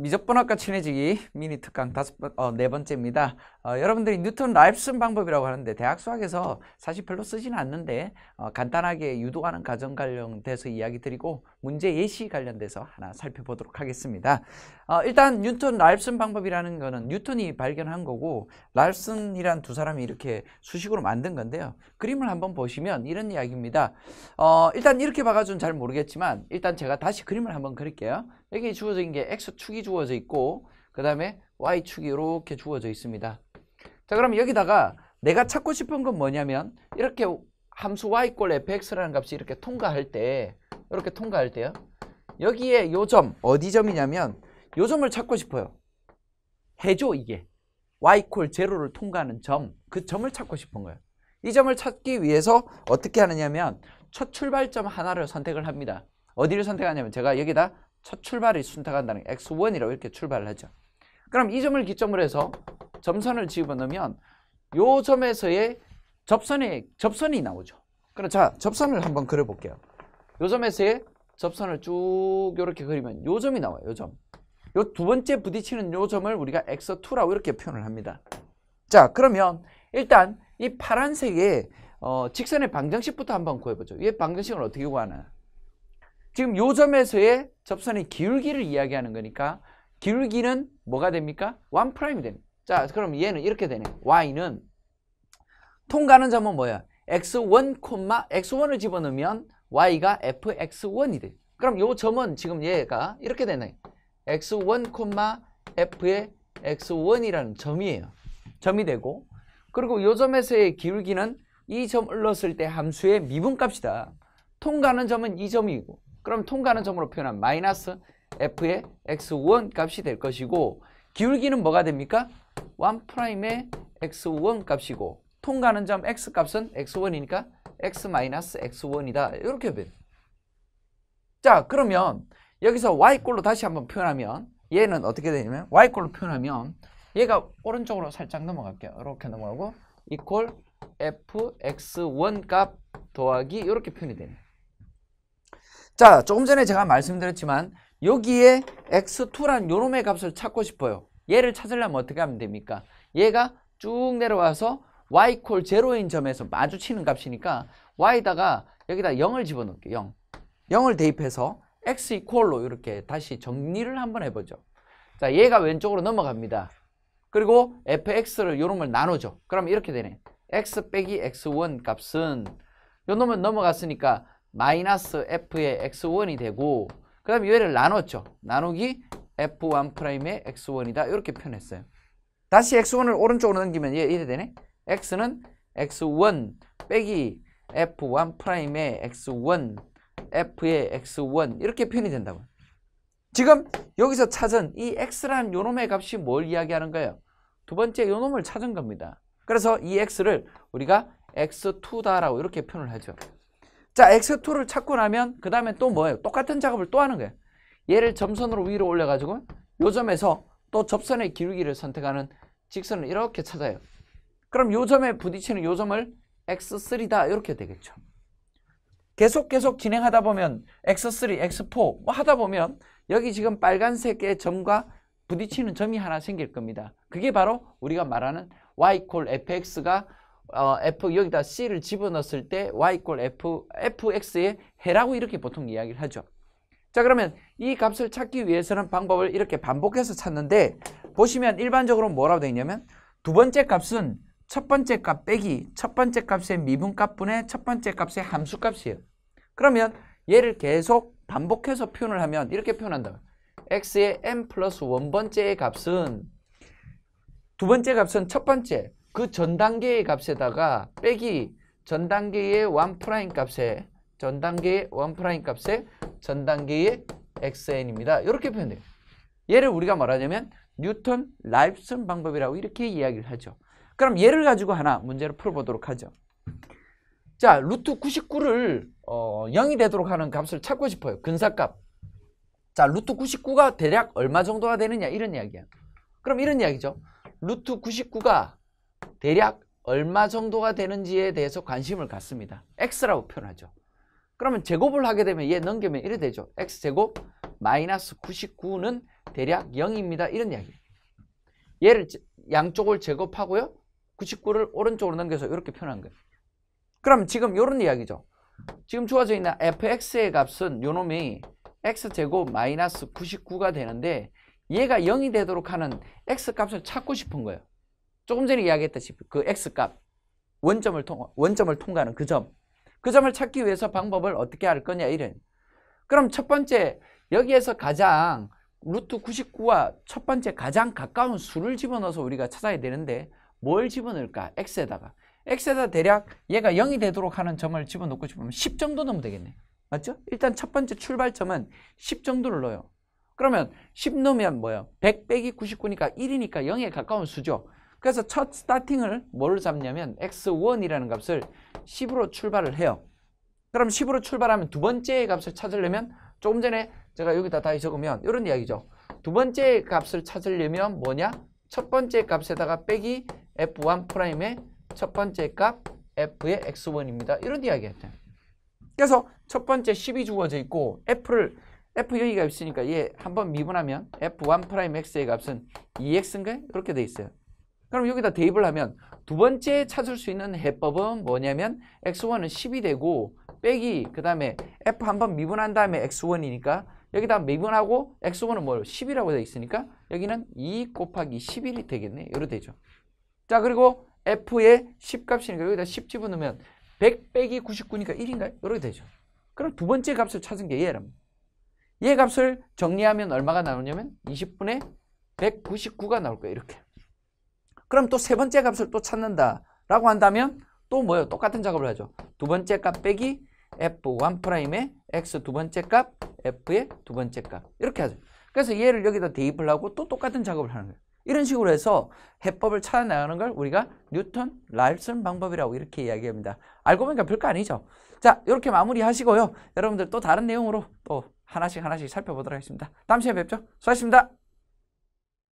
미적분학과 친해지기 미니 특강 다 번, 어, 네 번째입니다. 어, 여러분들이 뉴턴 라이프슨 방법이라고 하는데 대학 수학에서 사실 별로 쓰지는 않는데 어, 간단하게 유도하는 과정 관련돼서 이야기 드리고 문제 예시 관련돼서 하나 살펴보도록 하겠습니다. 어, 일단 뉴턴 랄슨 방법이라는 거는 뉴턴이 발견한 거고 랄슨이란 두 사람이 이렇게 수식으로 만든 건데요. 그림을 한번 보시면 이런 이야기입니다. 어, 일단 이렇게 봐가지고는 잘 모르겠지만 일단 제가 다시 그림을 한번 그릴게요. 여기 주어져 있는 게 X축이 주어져 있고 그 다음에 Y축이 이렇게 주어져 있습니다. 자 그럼 여기다가 내가 찾고 싶은 건 뭐냐면 이렇게 함수 y 꼴 fx라는 값이 이렇게 통과할 때 이렇게 통과할 때요. 여기에 요 점 어디 점이냐면 요점을 찾고 싶어요. 해줘 이게. y 콜 제로를 통과하는 점, 그 점을 찾고 싶은 거예요. 이 점을 찾기 위해서 어떻게 하느냐면 첫 출발점 하나를 선택을 합니다. 어디를 선택하냐면 제가 여기다 첫 출발을 선택한다는 x1이라고 이렇게 출발을 하죠. 그럼 이 점을 기점으로 해서 점선을 집어넣으면 요 점에서의 접선의 접선이 나오죠. 그럼 자, 접선을 한번 그려 볼게요. 요 점에서의 접선을 쭉 이렇게 그리면 요 점이 나와요. 요 점. 요두 번째 부딪히는 요점을 우리가 엑서2라고 이렇게 표현을 합니다. 자, 그러면 일단 이 파란색의 어, 직선의 방정식부터 한번 구해보죠. 이 방정식을 어떻게 구하나? 지금 요점에서의 접선의 기울기를 이야기하는 거니까 기울기는 뭐가 됩니까? 1 프라임이 됩니다. 자, 그럼 얘는 이렇게 되네. y는 통과하는 점은 뭐야? x1, x1을 집어넣으면 y가 fx1이 돼. 그럼 요 점은 지금 얘가 이렇게 되네. x1, f의 x1이라는 점이에요. 점이 되고 그리고 이 점에서의 기울기는 이 점을 넣었을 때 함수의 미분값이다. 통과하는 점은 이 점이고 그럼 통과하는 점으로 표현한 마이너스 f의 x1 값이 될 것이고 기울기는 뭐가 됩니까? 1'의 x1 값이고 통과하는 점 x 값은 x1이니까 x-x1이다. 이렇게 돼자 그러면 여기서 y꼴로 다시 한번 표현하면 얘는 어떻게 되냐면 y꼴로 표현하면 얘가 오른쪽으로 살짝 넘어갈게요. 이렇게 넘어가고 equal fx1 값 더하기 이렇게 표현이 되니다 자, 조금 전에 제가 말씀드렸지만 여기에 x2란 요놈의 값을 찾고 싶어요. 얘를 찾으려면 어떻게 하면 됩니까? 얘가 쭉 내려와서 y 콜 제로인 점에서 마주치는 값이니까 y다가 여기다 0을 집어넣을게요. 0. 0을 대입해서 x 이퀄로 이렇게 다시 정리를 한번 해보죠. 자, 얘가 왼쪽으로 넘어갑니다. 그리고 fx를 요런 걸 나누죠. 그럼 이렇게 되네. x 빼기 x1 값은 요 놈은 넘어갔으니까 마이너스 f의 x1이 되고 그 다음에 얘를 나눴죠. 나누기 f1 프라임의 x1이다. 이렇게 표현했어요. 다시 x1을 오른쪽으로 넘기면 얘 이래 되네. x는 x1 빼기 f1 프라임의 x1 f의 x1 이렇게 표현이 된다고요. 지금 여기서 찾은 이 x라는 요놈의 값이 뭘 이야기하는 거예요? 두 번째 요놈을 찾은 겁니다. 그래서 이 x를 우리가 x2다라고 이렇게 표현을 하죠. 자, x2를 찾고 나면 그 다음에 또 뭐예요? 똑같은 작업을 또 하는 거예요. 얘를 점선으로 위로 올려가지고 요 점에서 또 접선의 기울기를 선택하는 직선을 이렇게 찾아요. 그럼 요 점에 부딪히는 요 점을 x3다 이렇게 되겠죠. 계속 계속 진행하다 보면 X3, X4 뭐 하다 보면 여기 지금 빨간색의 점과 부딪히는 점이 하나 생길 겁니다. 그게 바로 우리가 말하는 y 콜 fx가 어, f 여기다 c를 집어넣었을 때 y 콜 f fx의 해라고 이렇게 보통 이야기를 하죠. 자 그러면 이 값을 찾기 위해서는 방법을 이렇게 반복해서 찾는데 보시면 일반적으로 뭐라고 되어 있냐면 두 번째 값은 첫 번째 값 빼기 첫 번째 값의 미분값분의 첫 번째 값의 함수값이에요. 그러면 얘를 계속 반복해서 표현을 하면 이렇게 표현한다. x의 n 플러스 원번째의 값은 두 번째 값은 첫 번째 그 전 단계의 값에다가 빼기 전 단계의 원 프라임 값에 전 단계의 원 프라임 값에 전 단계의 xn입니다. 이렇게 표현돼요. 얘를 우리가 말하자면 뉴턴 라이프슨 방법이라고 이렇게 이야기를 하죠. 그럼 얘를 가지고 하나 문제를 풀어보도록 하죠. 자, 루트 99를 어, 0이 되도록 하는 값을 찾고 싶어요. 근사값. 자, 루트 99가 대략 얼마 정도가 되느냐 이런 이야기야. 그럼 이런 이야기죠. 루트 99가 대략 얼마 정도가 되는지에 대해서 관심을 갖습니다. x라고 표현하죠. 그러면 제곱을 하게 되면 얘 넘기면 이래 되죠. x제곱 마이너스 99는 대략 0입니다. 이런 이야기. 얘를 양쪽을 제곱하고요. 99를 오른쪽으로 넘겨서 이렇게 표현한 거예요. 그럼 지금 이런 이야기죠. 지금 주어져 있는 fx의 값은 요놈이 x제곱 마이너스 99가 되는데 얘가 0이 되도록 하는 x값을 찾고 싶은 거예요. 조금 전에 이야기했다시피 그 x값 원점을 통 원점을 통과하는 그 점. 그 점을 찾기 위해서 방법을 어떻게 할 거냐 이런. 그럼 첫 번째 여기에서 가장 루트 99와 첫 번째 가장 가까운 수를 집어넣어서 우리가 찾아야 되는데 뭘 집어넣을까? x에다가. x에다 대략 얘가 0이 되도록 하는 점을 집어넣고 싶으면 10 정도 넣으면 되겠네 맞죠? 일단 첫 번째 출발점은 10 정도를 넣어요 그러면 10 넣으면 뭐예요? 100 빼기 99니까 1이니까 0에 가까운 수죠 그래서 첫 스타팅을 뭘 잡냐면 x1이라는 값을 10으로 출발을 해요 그럼 10으로 출발하면 두 번째 값을 찾으려면 조금 전에 제가 여기다 다시 적으면 이런 이야기죠 두 번째 값을 찾으려면 뭐냐? 첫 번째 값에다가 빼기 f 1 프라임에 첫 번째 값 f의 x1입니다. 이런 이야기했죠. 그래서 첫 번째 10이 주어져 있고 f를 f 여기가 있으니까 얘 한 번 미분하면 f1 프라임 x의 값은 2x인가요? 이렇게 돼 있어요. 그럼 여기다 대입을 하면 두 번째 찾을 수 있는 해법은 뭐냐면 x1은 10이 되고 빼기 그 다음에 f 한 번 미분한 다음에 x1이니까 여기다 미분하고 x1은 뭐 10이라고 되어 있으니까 여기는 2 곱하기 11이 되겠네. 이렇게 되죠. 자 그리고 F의 10값이니까 여기다 10 집어넣으면 100 빼기 99니까 1인가요? 이렇게 되죠. 그럼 두 번째 값을 찾은 게 얘랍니다. 얘 값을 정리하면 얼마가 나오냐면 20분의 199가 나올 거예요. 이렇게. 그럼 또 세 번째 값을 또 찾는다라고 한다면 또 뭐예요? 똑같은 작업을 하죠. 두 번째 값 빼기 f1'의 x 두 번째 값 f의 두 번째 값 이렇게 하죠. 그래서 얘를 여기다 대입을 하고 또 똑같은 작업을 하는 거예요. 이런 식으로 해서 해법을 찾아나가는 걸 우리가 뉴턴 랄슨 방법이라고 이렇게 이야기합니다. 알고 보니까 별거 아니죠. 자 이렇게 마무리하시고요. 여러분들 또 다른 내용으로 또 하나씩 하나씩 살펴보도록 하겠습니다. 다음 시간에 뵙죠. 수고하셨습니다.